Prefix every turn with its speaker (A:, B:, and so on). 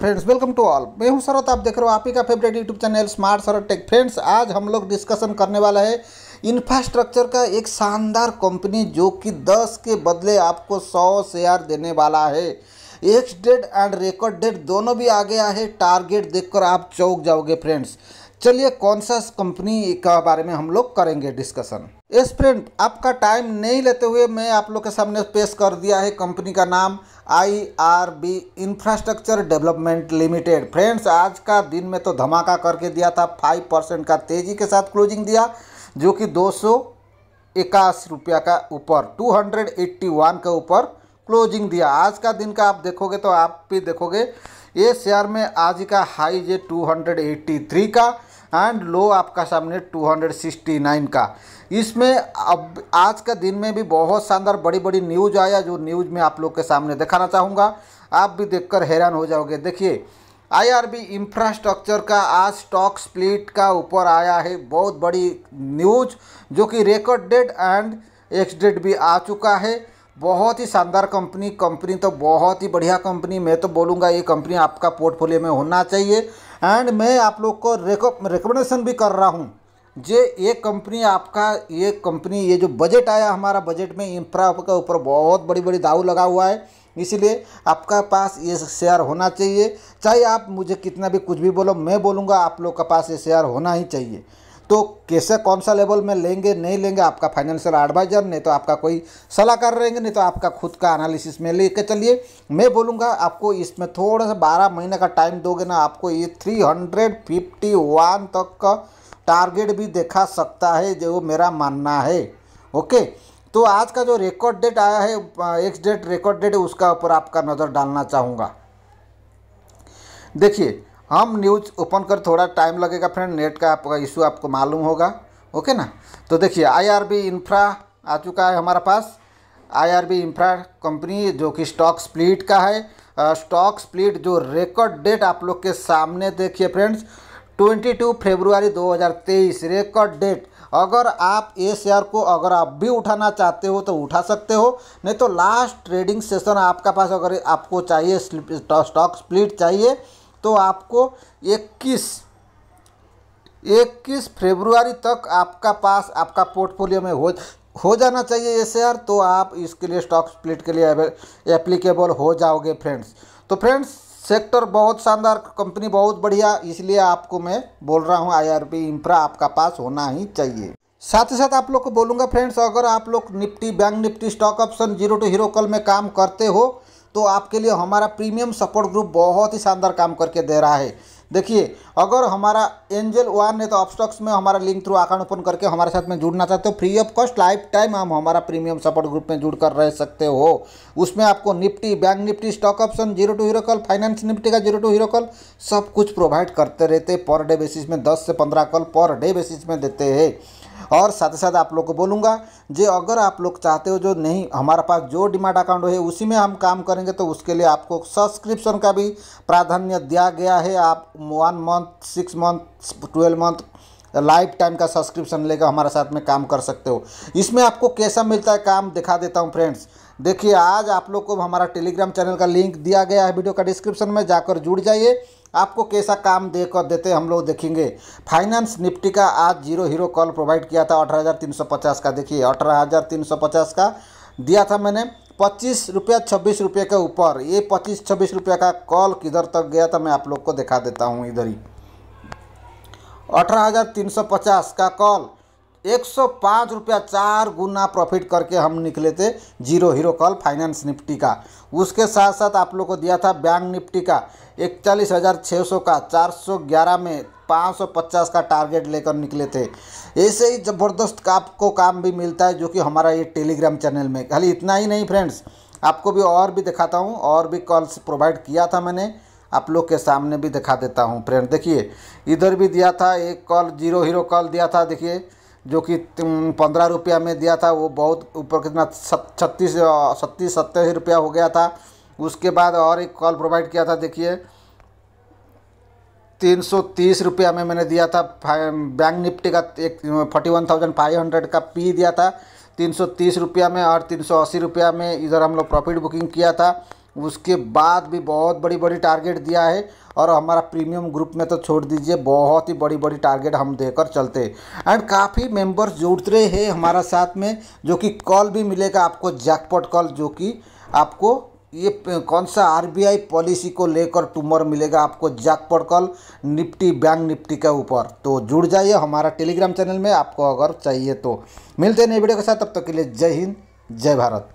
A: friends welcome to all मैं हूं शरत आप देख रहे हो आप ही का favourite YouTube channel smart Sharat tech friends आज हम लोग डिस्कशन करने वाला है इंफ्रास्ट्रक्चर का एक शानदार कंपनी जो कि 10 के बदले आपको 100 शेयर देने वाला है ex date and record date दोनों भी आ गया है टारगेट देखकर आप चौक जाओगे फ्रेंड्स चलिए कौन सा कंपनी का बारे में हम लोग करेंगे डिस्कशन यस फ्रेंड आपका टाइम नहीं लेते हुए मैं आप लोग के सामने पेश कर दिया है कंपनी का नाम I R B infrastructure development limited friends आज का दिन में तो धमाका करके दिया था फाइव परसेंट का तेज़ी के साथ क्लोजिंग दिया जो कि दो सौ रुपया का ऊपर टू हंड्रेड एट्टी वन के ऊपर क्लोजिंग दिया आज का दिन का आप देखोगे तो आप भी देखोगे ये शेयर में आज का हाई जे 283 का एंड लो आपका सामने 269 का इसमें अब आज का दिन में भी बहुत शानदार बड़ी बड़ी न्यूज आया जो न्यूज में आप लोग के सामने दिखाना चाहूँगा आप भी देखकर हैरान हो जाओगे देखिए आईआरबी इंफ्रास्ट्रक्चर का आज स्टॉक स्प्लिट का ऊपर आया है बहुत बड़ी न्यूज जो कि रिकॉर्डेड एंड एक्सडेड भी आ चुका है बहुत ही शानदार कंपनी कंपनी तो बहुत ही बढ़िया कंपनी मैं तो बोलूँगा ये कंपनी आपका पोर्टफोलियो में होना चाहिए एंड मैं आप लोग को रिकमेंडेशन भी कर रहा हूँ जे ये कंपनी आपका ये कंपनी ये जो बजट आया हमारा बजट में इंफ्रा के ऊपर बहुत बड़ी बड़ी दाव लगा हुआ है इसीलिए आपका पास ये शेयर होना चाहिए चाहे आप मुझे कितना भी कुछ भी बोलो मैं बोलूँगा आप लोग का पास ये शेयर होना ही चाहिए तो कैसे कौन सा लेवल में लेंगे नहीं लेंगे आपका फाइनेंशियल एडवाइजर नहीं तो आपका कोई सलाहकार रहेंगे नहीं तो आपका खुद का एनालिसिस में लेके चलिए मैं बोलूँगा आपको इसमें थोड़ा सा बारह महीने का टाइम दोगे ना आपको ये थ्री हंड्रेड फिफ्टी वन तक का टारगेट भी देखा सकता है जो मेरा मानना है ओके तो आज का जो रिकॉर्ड डेट आया है एक्स डेट रिकॉर्ड डेट उसका ऊपर आपका नज़र डालना चाहूँगा देखिए हम न्यूज़ ओपन कर थोड़ा टाइम लगेगा फ्रेंड नेट का आपका इशू आपको मालूम होगा ओके ना तो देखिए आईआरबी इंफ्रा आ चुका है हमारे पास आईआरबी इंफ्रा कंपनी जो कि स्टॉक स्प्लिट का है स्टॉक स्प्लिट जो रिकॉर्ड डेट आप लोग के सामने देखिए फ्रेंड्स 22 फरवरी 2023 रिकॉर्ड डेट अगर आप ये शेयर को अगर आप भी उठाना चाहते हो तो उठा सकते हो नहीं तो लास्ट ट्रेडिंग सेशन आपका पास अगर आपको चाहिए स्टॉक स्प्लिट चाहिए तो आपको इक्कीस इक्कीस फेब्रुआरी तक आपका पास आपका पोर्टफोलियो में हो हो जाना चाहिए ये शेयर तो आप इसके लिए स्टॉक स्प्लिट के लिए एप्लीकेबल हो जाओगे फ्रेंड्स तो फ्रेंड्स सेक्टर बहुत शानदार कंपनी बहुत बढ़िया इसलिए आपको मैं बोल रहा हूँ आईआरबी इंफ्रा आपका पास होना ही चाहिए साथ ही साथ आप लोग को बोलूँगा फ्रेंड्स अगर आप लोग Nifty bank Nifty stock option zero to hero कल में काम करते हो तो आपके लिए हमारा प्रीमियम सपोर्ट ग्रुप बहुत ही शानदार काम करके दे रहा है देखिए अगर हमारा एंजल वन है तो अपस्टॉक्स में हमारा लिंक थ्रू अकाउंट ओपन करके हमारे साथ में जुड़ना चाहते हो free of cost lifetime हम हमारा प्रीमियम सपोर्ट ग्रुप में जुड़कर रह सकते हो उसमें आपको Nifty bank Nifty stock option zero to hero call finance Nifty का जीरो टू हीरो कॉल सब कुछ प्रोवाइड करते रहते पर डे बेसिस में दस से पंद्रह कॉल पर डे बेसिस में देते हैं और साथ ही साथ आप लोग को बोलूँगा जो अगर आप लोग चाहते हो जो नहीं हमारे पास जो डिमांड अकाउंट है उसी में हम काम करेंगे तो उसके लिए आपको सब्सक्रिप्शन का भी प्राधान्य दिया गया है आप one month six month twelve month lifetime का सब्सक्रिप्शन लेकर हमारे साथ में काम कर सकते हो इसमें आपको कैसा मिलता है काम दिखा देता हूँ फ्रेंड्स देखिए आज आप लोग को हमारा टेलीग्राम चैनल का लिंक दिया गया है वीडियो का डिस्क्रिप्शन में जाकर जुड़ जाइए आपको कैसा काम देकर देते हम लोग देखेंगे फाइनेंस निफ्टी का आज जीरो हीरो कॉल प्रोवाइड किया था अठारह का देखिए अठारह का दिया था मैंने पच्चीस रुपया छब्बीस रुपये के ऊपर ये पच्चीस छब्बीस रुपये का कॉल किधर तक गया था मैं आप लोग को दिखा देता हूँ इधर ही अठारह का कॉल एक सौ पाँच रुपया चार गुना प्रॉफिट करके हम निकले थे zero hero call finance Nifty का उसके साथ साथ आप लोग को दिया था बैंक निफ्टी का इकतालीस हज़ार छः सौ का चार सौ ग्यारह में पाँच सौ पचास का टारगेट लेकर निकले थे ऐसे ही ज़बरदस्त आपको काम भी मिलता है जो कि हमारा ये टेलीग्राम चैनल में खाली इतना ही नहीं फ्रेंड्स आपको भी और भी दिखाता हूँ और भी कॉल्स प्रोवाइड किया था मैंने आप लोग के सामने भी दिखा देता हूँ फ्रेंड देखिए इधर भी दिया था एक कॉल जीरो हीरो कॉल दिया था देखिए जो कि पंद्रह रुपया में दिया था वो बहुत ऊपर कितना छत्तीस छत्तीस सत्ताईस रुपया हो गया था उसके बाद और एक कॉल प्रोवाइड किया था देखिए तीन सौ तीस रुपया में मैंने दिया था बैंक निफ्टी का एक forty one thousand five hundred का पी दिया था तीन सौ तीस रुपया में और तीन सौ अस्सी रुपया में इधर हम लोग प्रॉफिट बुकिंग किया था उसके बाद भी बहुत बड़ी बड़ी टारगेट दिया है और हमारा प्रीमियम ग्रुप में तो छोड़ दीजिए बहुत ही बड़ी बड़ी टारगेट हम देकर चलते हैं एंड काफ़ी मेंबर्स जुड़ते रहे हैं हमारा साथ में जो कि कॉल भी मिलेगा आपको जैकपॉट कॉल जो कि आपको ये कौन सा आरबीआई पॉलिसी को लेकर टूमर मिलेगा आपको jackpot call Nifty bank Nifty के ऊपर तो जुड़ जाइए हमारा टेलीग्राम चैनल में आपको अगर चाहिए तो मिलते हैं नई वीडियो के साथ तब तक के लिए जय हिंद जय भारत